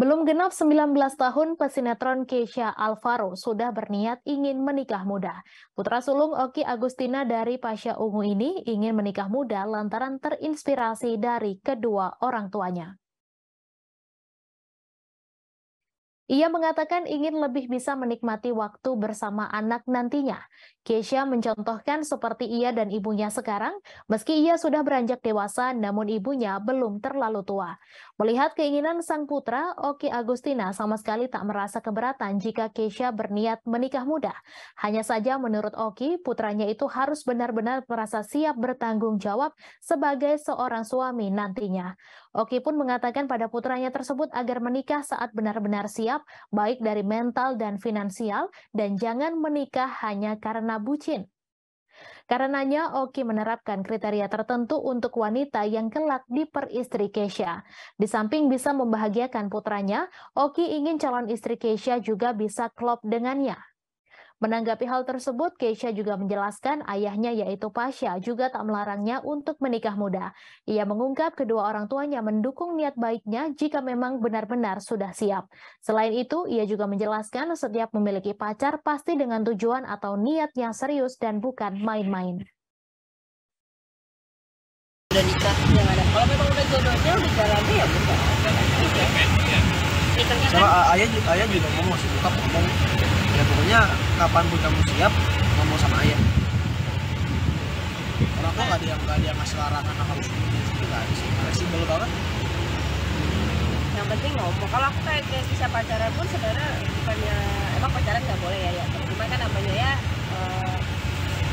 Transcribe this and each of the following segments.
Belum genap 19 tahun, pesinetron Keisha Alvaro sudah berniat ingin menikah muda. Putra sulung Oki Agustina dari Pasha Ungu ini ingin menikah muda lantaran terinspirasi dari kedua orang tuanya. Ia mengatakan ingin lebih bisa menikmati waktu bersama anak nantinya. Keisha mencontohkan seperti ia dan ibunya sekarang, meski ia sudah beranjak dewasa namun ibunya belum terlalu tua. Melihat keinginan sang putra, Oki Agustina sama sekali tak merasa keberatan jika Keisha berniat menikah muda. Hanya saja menurut Oki, putranya itu harus benar-benar merasa siap bertanggung jawab sebagai seorang suami nantinya. Oki pun mengatakan pada putranya tersebut agar menikah saat benar-benar siap baik dari mental dan finansial, dan jangan menikah hanya karena bucin. Karenanya, Oki menerapkan kriteria tertentu untuk wanita yang kelak diperistri Kesha. Di samping bisa membahagiakan putranya, Oki ingin calon istri Kesha juga bisa klop dengannya. Menanggapi hal tersebut, Keisha juga menjelaskan ayahnya yaitu Pasha juga tak melarangnya untuk menikah muda. Ia mengungkap kedua orang tuanya mendukung niat baiknya jika memang benar-benar sudah siap. Selain itu, ia juga menjelaskan setiap memiliki pacar pasti dengan tujuan atau niat yang serius dan bukan main-main. Kalau memang udah jodohnya, udah ya bukan sama ayah juga ayah juga ngomong masih buka ngomong ya pokoknya kapanpun kamu siap ngomong sama ayah orang tua nggak ada yang nggak ada yang ngasih larangan harus itu nggak ada sih fleksibel banget yang penting ngomong kalau aku kayak kayak siapa pacaran pun sebenarnya bukannya emang pacaran nggak boleh ya ya cuma kan namanya ya uh,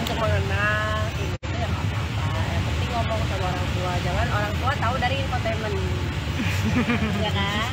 untuk mengenal gitu ya nggak apa-apa yang penting ngomong sama orang tua jangan orang tua tahu dari infotainment ya kan